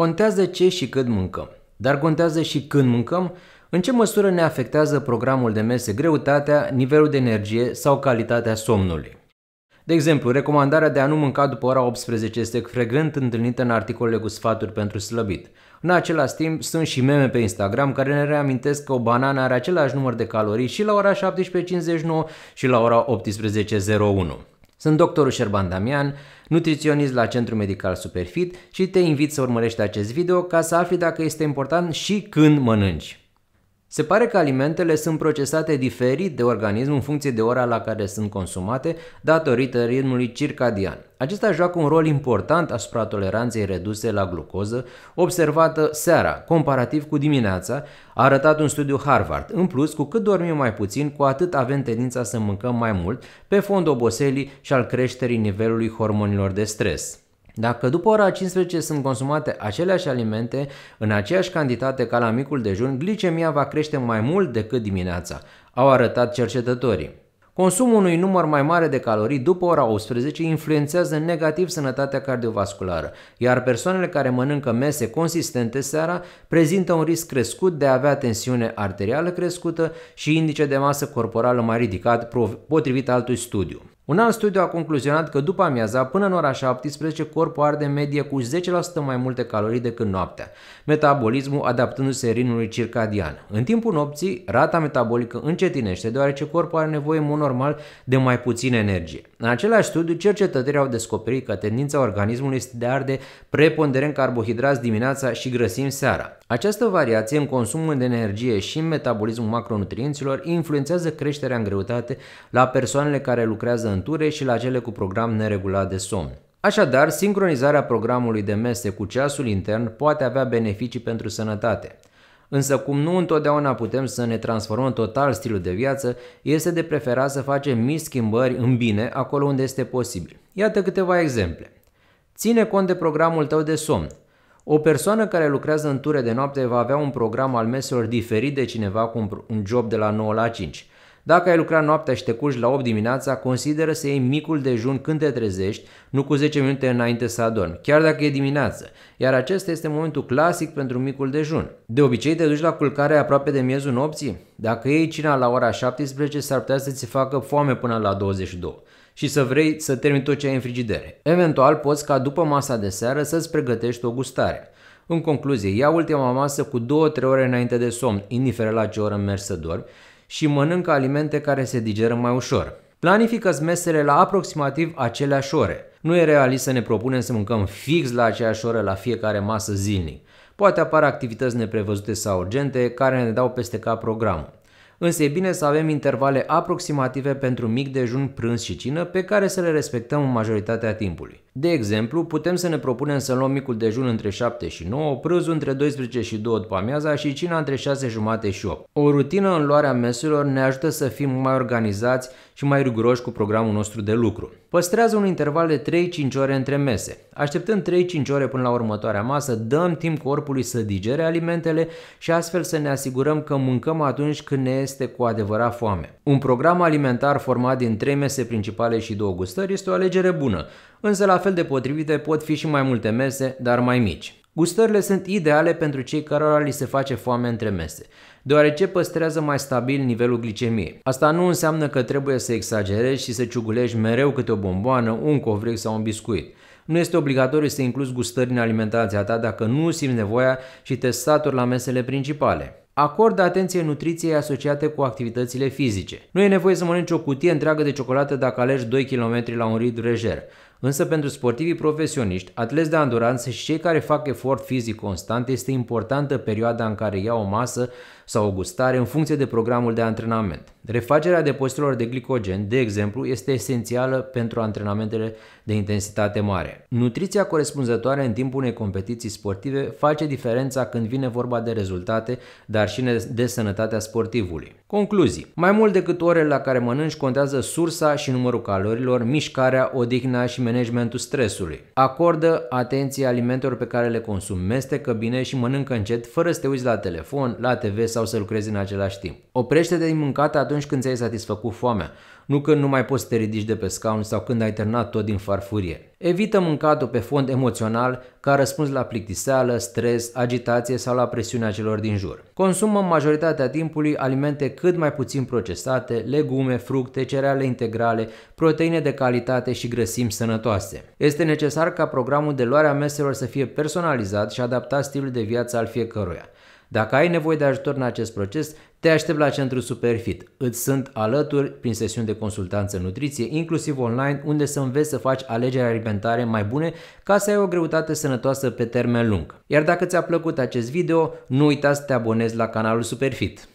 Contează ce și cât mâncăm, dar contează și când mâncăm, în ce măsură ne afectează programul de mese greutatea, nivelul de energie sau calitatea somnului. De exemplu, recomandarea de a nu mânca după ora 18 este frecvent întâlnită în articolele cu sfaturi pentru slăbit. În același timp, sunt și meme pe Instagram care ne reamintesc că o banană are același număr de calorii și la ora 17.59 și la ora 18.01. Sunt doctorul Șerban Damian, nutriționist la Centrul Medical Superfit și te invit să urmărești acest video ca să afli dacă este important și când mănânci. Se pare că alimentele sunt procesate diferit de organism în funcție de ora la care sunt consumate, datorită ritmului circadian. Acesta joacă un rol important asupra toleranței reduse la glucoză, observată seara, comparativ cu dimineața, a arătat un studiu Harvard. În plus, cu cât dormim mai puțin, cu atât avem tendința să mâncăm mai mult, pe fond oboselii și al creșterii nivelului hormonilor de stres. Dacă după ora 15 sunt consumate aceleași alimente în aceeași cantitate ca la micul dejun, glicemia va crește mai mult decât dimineața, au arătat cercetătorii. Consumul unui număr mai mare de calorii după ora 18 influențează negativ sănătatea cardiovasculară, iar persoanele care mănâncă mese consistente seara prezintă un risc crescut de a avea tensiune arterială crescută și indice de masă corporală mai ridicat, potrivit altui studiu. Un alt studiu a concluzionat că după amiaza, până în ora 17, corpul arde în medie cu 10% mai multe calorii decât noaptea, metabolismul adaptându-se rinului circadian. În timpul nopții, rata metabolică încetinește deoarece corpul are nevoie în mod normal de mai puțină energie. În același studiu, cercetătorii au descoperit că tendința organismului este de arde preponderent carbohidrați dimineața și grăsimi seara. Această variație în consumul de energie și în metabolismul macronutrienților influențează creșterea în greutate la persoanele care lucrează înture și la cele cu program neregulat de somn. Așadar, sincronizarea programului de mese cu ceasul intern poate avea beneficii pentru sănătate. Însă cum nu întotdeauna putem să ne transformăm total stilul de viață, este de preferat să facem mici schimbări în bine acolo unde este posibil. Iată câteva exemple. Ține cont de programul tău de somn. O persoană care lucrează în ture de noapte va avea un program al meselor diferit de cineva cu un job de la 9 la 5. Dacă ai lucrat noaptea și te culci la 8 dimineața, consideră să iei micul dejun când te trezești, nu cu 10 minute înainte să adormi, chiar dacă e dimineață, iar acesta este momentul clasic pentru micul dejun. De obicei te duci la culcare aproape de miezul nopții? Dacă iei cina la ora 17, s-ar putea să ți facă foame până la 22 și să vrei să termini tot ce ai în frigidere. Eventual poți ca după masa de seară să-ți pregătești o gustare. În concluzie, ia ultima masă cu 2-3 ore înainte de somn, indiferent la ce oră mergi să dormi și mănâncă alimente care se digeră mai ușor. Planifică mesele la aproximativ aceleași ore. Nu e realist să ne propunem să mâncăm fix la aceeași oră la fiecare masă zilnic. Poate apar activități neprevăzute sau urgente care ne dau peste cap programul. Însă e bine să avem intervale aproximative pentru mic dejun, prânz și cină pe care să le respectăm în majoritatea timpului. De exemplu, putem să ne propunem să luăm micul dejun între 7 și 9, prânzul între 12 și 2 după amiaza și cina între 6 jumate și 8. O rutină în luarea meselor ne ajută să fim mai organizați și mai riguroși cu programul nostru de lucru. Păstrează un interval de 3-5 ore între mese. Așteptând 3-5 ore până la următoarea masă, dăm timp corpului să digere alimentele și astfel să ne asigurăm că mâncăm atunci când ne este cu adevărat foame. Un program alimentar format din 3 mese principale și 2 gustări este o alegere bună, însă la fel de potrivite pot fi și mai multe mese, dar mai mici. Gustările sunt ideale pentru cei cărora li se face foame între mese, deoarece păstrează mai stabil nivelul glicemiei. Asta nu înseamnă că trebuie să exagerezi și să ciugulești mereu câte o bomboană, un covric sau un biscuit. Nu este obligatoriu să incluzi gustări în alimentația ta dacă nu simți nevoia și te saturi la mesele principale. Acordă atenție nutriției asociate cu activitățile fizice. Nu e nevoie să mănânci o cutie întreagă de ciocolată dacă alegi 2 km la un rid rejer. Însă pentru sportivii profesioniști, atleți de anduranță și cei care fac efort fizic constant, este importantă perioada în care iau o masă sau o gustare în funcție de programul de antrenament. Refacerea depozitelor de glicogen, de exemplu, este esențială pentru antrenamentele de intensitate mare. Nutriția corespunzătoare în timpul unei competiții sportive face diferența când vine vorba de rezultate, dar și de sănătatea sportivului. Concluzii. Mai mult decât orele la care mănânci contează sursa și numărul calorilor, mișcarea, odihna și managementul stresului. Acordă atenție alimentelor pe care le consumi, mestecă bine și mănâncă încet fără să te uiți la telefon, la TV sau să lucrezi în același timp. Oprește de din mâncat atunci când ți-ai satisfăcut foamea nu când nu mai poți să te ridici de pe scaun sau când ai terminat tot din farfurie. Evită mâncatul pe fond emoțional ca răspuns la plictiseală, stres, agitație sau la presiunea celor din jur. Consumă majoritatea timpului alimente cât mai puțin procesate, legume, fructe, cereale integrale, proteine de calitate și grăsimi sănătoase. Este necesar ca programul de luare a meselor să fie personalizat și adaptat stilul de viață al fiecăruia. Dacă ai nevoie de ajutor în acest proces, te aștept la Centru Superfit. Îți sunt alături prin sesiuni de consultanță nutriție, inclusiv online, unde să înveți să faci alegeri alimentare mai bune ca să ai o greutate sănătoasă pe termen lung. Iar dacă ți-a plăcut acest video, nu uita să te abonezi la canalul Superfit.